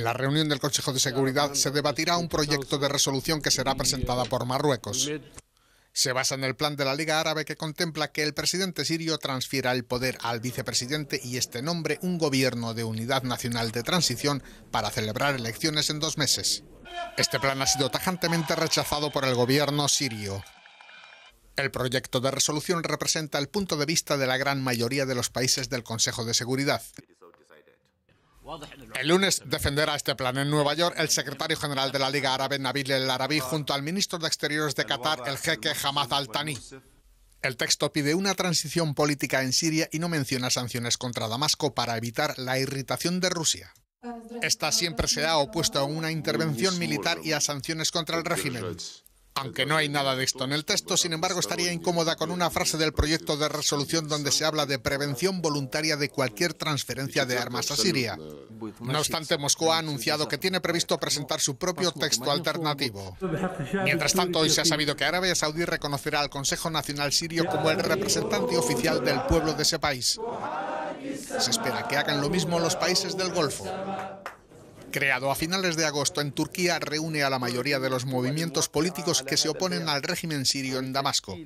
En la reunión del Consejo de Seguridad se debatirá un proyecto de resolución que será presentada por Marruecos. Se basa en el plan de la Liga Árabe que contempla que el presidente sirio transfiera el poder al vicepresidente y este nombre un gobierno de unidad nacional de transición para celebrar elecciones en dos meses. Este plan ha sido tajantemente rechazado por el gobierno sirio. El proyecto de resolución representa el punto de vista de la gran mayoría de los países del Consejo de Seguridad. El lunes defenderá este plan en Nueva York el secretario general de la Liga Árabe, Nabil El Arabi, junto al ministro de Exteriores de Qatar, el jeque Hamad Al-Tani. El texto pide una transición política en Siria y no menciona sanciones contra Damasco para evitar la irritación de Rusia. Esta siempre se ha opuesto a una intervención militar y a sanciones contra el régimen. Aunque no hay nada de esto en el texto, sin embargo, estaría incómoda con una frase del proyecto de resolución donde se habla de prevención voluntaria de cualquier transferencia de armas a Siria. No obstante, Moscú ha anunciado que tiene previsto presentar su propio texto alternativo. Mientras tanto, hoy se ha sabido que Arabia Saudí reconocerá al Consejo Nacional Sirio como el representante oficial del pueblo de ese país. Se espera que hagan lo mismo los países del Golfo. Creado a finales de agosto en Turquía, reúne a la mayoría de los movimientos políticos que se oponen al régimen sirio en Damasco.